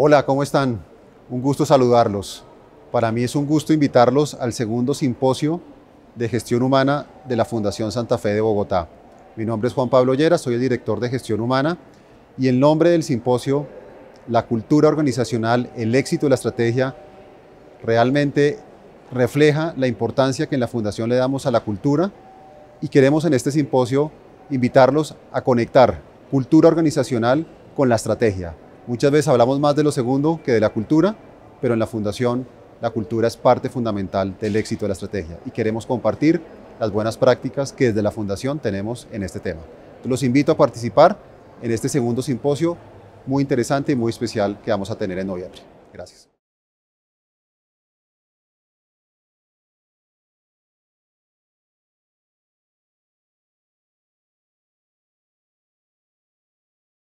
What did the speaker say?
Hola, ¿cómo están? Un gusto saludarlos. Para mí es un gusto invitarlos al segundo simposio de gestión humana de la Fundación Santa Fe de Bogotá. Mi nombre es Juan Pablo Llera, soy el director de gestión humana y el nombre del simposio, la cultura organizacional, el éxito de la estrategia, realmente refleja la importancia que en la Fundación le damos a la cultura y queremos en este simposio invitarlos a conectar cultura organizacional con la estrategia, Muchas veces hablamos más de lo segundo que de la cultura, pero en la Fundación la cultura es parte fundamental del éxito de la estrategia y queremos compartir las buenas prácticas que desde la Fundación tenemos en este tema. Los invito a participar en este segundo simposio muy interesante y muy especial que vamos a tener en noviembre. Gracias.